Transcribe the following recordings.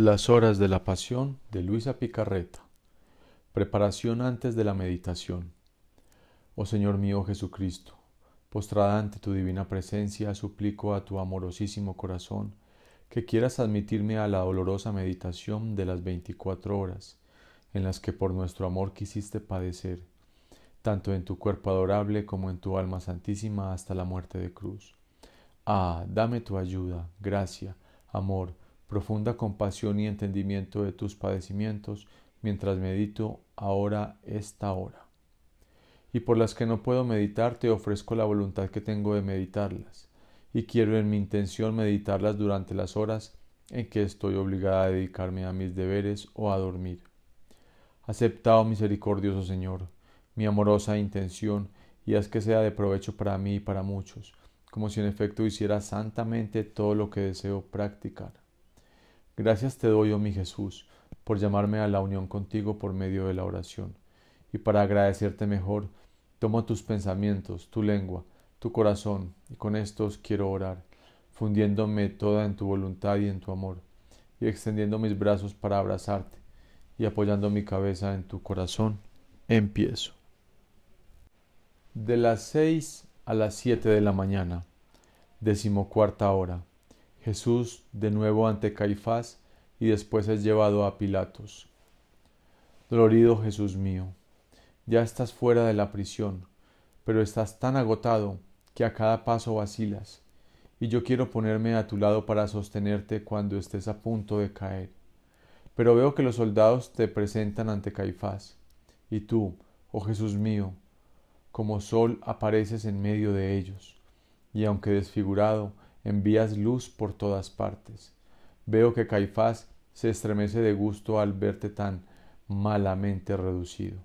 Las horas de la pasión de Luisa Picarreta. Preparación antes de la meditación. Oh Señor mío Jesucristo, postrada ante tu divina presencia, suplico a tu amorosísimo corazón que quieras admitirme a la dolorosa meditación de las veinticuatro horas, en las que por nuestro amor quisiste padecer, tanto en tu cuerpo adorable como en tu alma santísima hasta la muerte de cruz. Ah, dame tu ayuda, gracia, amor, profunda compasión y entendimiento de tus padecimientos, mientras medito ahora esta hora. Y por las que no puedo meditar, te ofrezco la voluntad que tengo de meditarlas, y quiero en mi intención meditarlas durante las horas en que estoy obligada a dedicarme a mis deberes o a dormir. Aceptado, misericordioso Señor, mi amorosa intención, y haz que sea de provecho para mí y para muchos, como si en efecto hiciera santamente todo lo que deseo practicar. Gracias te doy, oh mi Jesús, por llamarme a la unión contigo por medio de la oración. Y para agradecerte mejor, tomo tus pensamientos, tu lengua, tu corazón, y con estos quiero orar, fundiéndome toda en tu voluntad y en tu amor, y extendiendo mis brazos para abrazarte, y apoyando mi cabeza en tu corazón, empiezo. De las seis a las siete de la mañana, decimocuarta hora. Jesús de nuevo ante Caifás y después es llevado a Pilatos. Dolorido Jesús mío, ya estás fuera de la prisión, pero estás tan agotado que a cada paso vacilas, y yo quiero ponerme a tu lado para sostenerte cuando estés a punto de caer. Pero veo que los soldados te presentan ante Caifás, y tú, oh Jesús mío, como sol apareces en medio de ellos, y aunque desfigurado, envías luz por todas partes. Veo que Caifás se estremece de gusto al verte tan malamente reducido,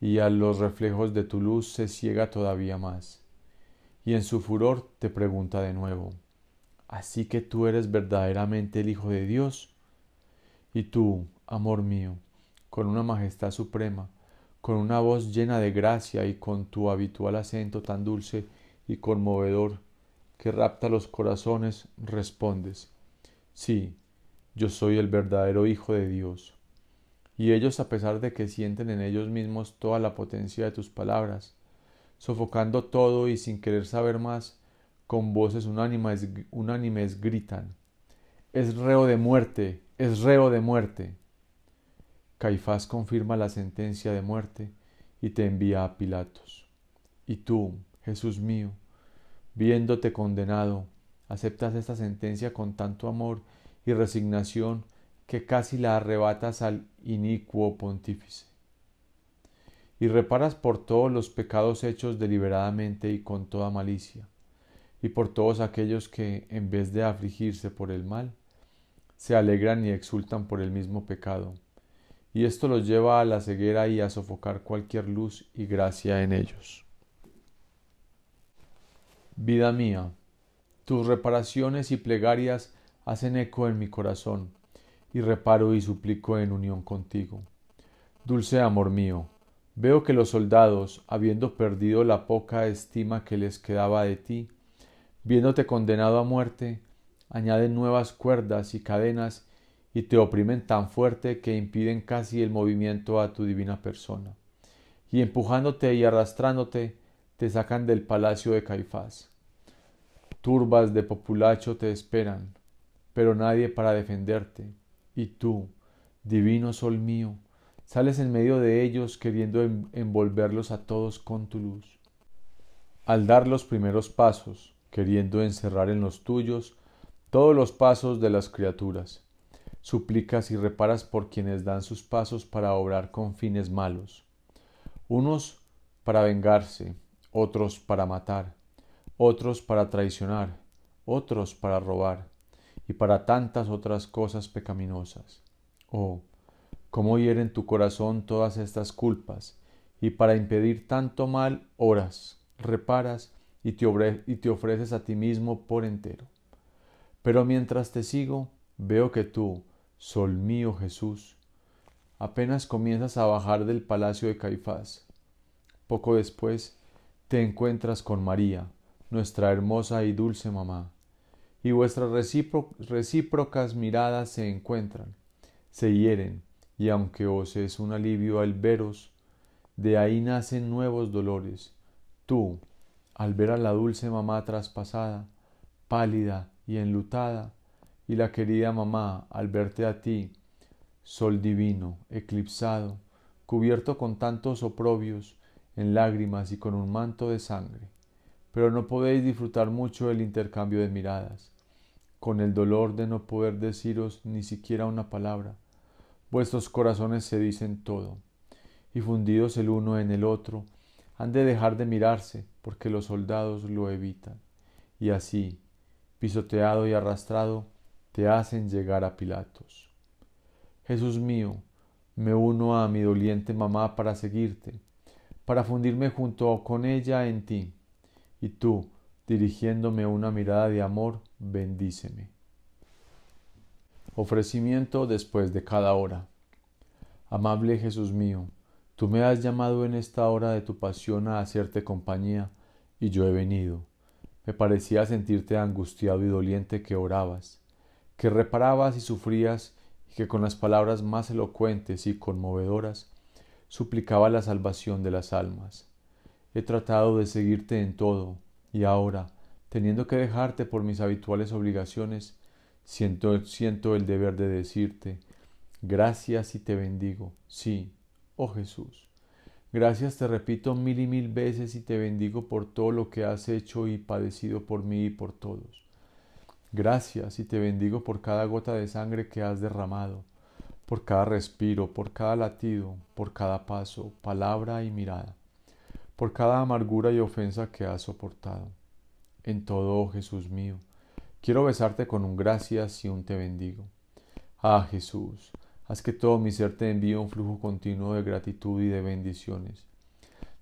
y a los reflejos de tu luz se ciega todavía más. Y en su furor te pregunta de nuevo, ¿así que tú eres verdaderamente el Hijo de Dios? Y tú, amor mío, con una majestad suprema, con una voz llena de gracia y con tu habitual acento tan dulce y conmovedor, que rapta los corazones, respondes, sí, yo soy el verdadero Hijo de Dios. Y ellos, a pesar de que sienten en ellos mismos toda la potencia de tus palabras, sofocando todo y sin querer saber más, con voces unánimes, unánimes gritan, es reo de muerte, es reo de muerte. Caifás confirma la sentencia de muerte y te envía a Pilatos. Y tú, Jesús mío, viéndote condenado, aceptas esta sentencia con tanto amor y resignación que casi la arrebatas al inicuo pontífice. Y reparas por todos los pecados hechos deliberadamente y con toda malicia, y por todos aquellos que, en vez de afligirse por el mal, se alegran y exultan por el mismo pecado, y esto los lleva a la ceguera y a sofocar cualquier luz y gracia en ellos. Vida mía, tus reparaciones y plegarias hacen eco en mi corazón, y reparo y suplico en unión contigo. Dulce amor mío, veo que los soldados, habiendo perdido la poca estima que les quedaba de ti, viéndote condenado a muerte, añaden nuevas cuerdas y cadenas y te oprimen tan fuerte que impiden casi el movimiento a tu divina persona. Y empujándote y arrastrándote, te sacan del palacio de Caifás. Turbas de populacho te esperan, pero nadie para defenderte. Y tú, divino sol mío, sales en medio de ellos queriendo envolverlos a todos con tu luz. Al dar los primeros pasos, queriendo encerrar en los tuyos todos los pasos de las criaturas, suplicas y reparas por quienes dan sus pasos para obrar con fines malos, unos para vengarse, otros para matar, otros para traicionar, otros para robar, y para tantas otras cosas pecaminosas. Oh, cómo hieren tu corazón todas estas culpas, y para impedir tanto mal oras, reparas y te, y te ofreces a ti mismo por entero. Pero mientras te sigo, veo que tú, sol mío Jesús, apenas comienzas a bajar del palacio de Caifás. Poco después, te encuentras con María, nuestra hermosa y dulce mamá, y vuestras recíprocas miradas se encuentran, se hieren, y aunque os es un alivio al veros, de ahí nacen nuevos dolores. Tú, al ver a la dulce mamá traspasada, pálida y enlutada, y la querida mamá, al verte a ti, sol divino, eclipsado, cubierto con tantos oprobios, en lágrimas y con un manto de sangre, pero no podéis disfrutar mucho del intercambio de miradas, con el dolor de no poder deciros ni siquiera una palabra. Vuestros corazones se dicen todo, y fundidos el uno en el otro, han de dejar de mirarse, porque los soldados lo evitan, y así, pisoteado y arrastrado, te hacen llegar a Pilatos. Jesús mío, me uno a mi doliente mamá para seguirte para fundirme junto con ella en ti. Y tú, dirigiéndome una mirada de amor, bendíceme. Ofrecimiento después de cada hora. Amable Jesús mío, tú me has llamado en esta hora de tu pasión a hacerte compañía, y yo he venido. Me parecía sentirte angustiado y doliente que orabas, que reparabas y sufrías, y que con las palabras más elocuentes y conmovedoras suplicaba la salvación de las almas. He tratado de seguirte en todo, y ahora, teniendo que dejarte por mis habituales obligaciones, siento, el deber de decirte, gracias y te bendigo, sí, oh Jesús. Gracias te repito mil y mil veces y te bendigo por todo lo que has hecho y padecido por mí y por todos. Gracias y te bendigo por cada gota de sangre que has derramado por cada respiro, por cada latido, por cada paso, palabra y mirada, por cada amargura y ofensa que has soportado. En todo, oh Jesús mío, quiero besarte con un gracias y un te bendigo. Ah, Jesús, haz que todo mi ser te envíe un flujo continuo de gratitud y de bendiciones,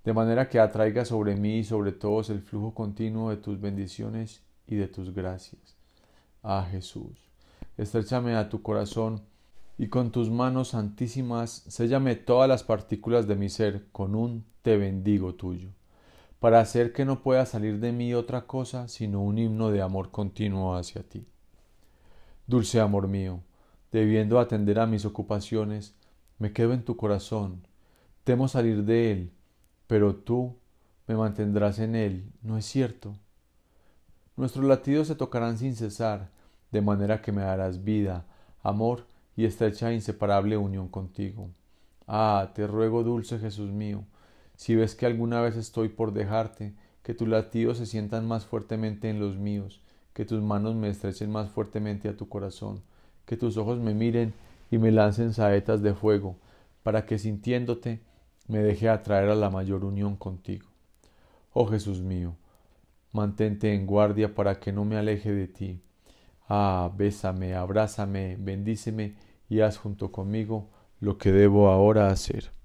de manera que atraiga sobre mí y sobre todos el flujo continuo de tus bendiciones y de tus gracias. Ah, Jesús, estrechame a tu corazón, y con tus manos santísimas séllame todas las partículas de mi ser con un te bendigo tuyo, para hacer que no pueda salir de mí otra cosa sino un himno de amor continuo hacia ti. Dulce amor mío, debiendo atender a mis ocupaciones, me quedo en tu corazón, temo salir de él, pero tú me mantendrás en él, ¿no es cierto? Nuestros latidos se tocarán sin cesar, de manera que me darás vida, amor, y estrecha e inseparable unión contigo. Ah, te ruego, dulce Jesús mío, si ves que alguna vez estoy por dejarte, que tus latidos se sientan más fuertemente en los míos, que tus manos me estrechen más fuertemente a tu corazón, que tus ojos me miren y me lancen saetas de fuego, para que sintiéndote me deje atraer a la mayor unión contigo. Oh Jesús mío, mantente en guardia para que no me aleje de ti. Ah, bésame, abrázame, bendíceme y haz junto conmigo lo que debo ahora hacer.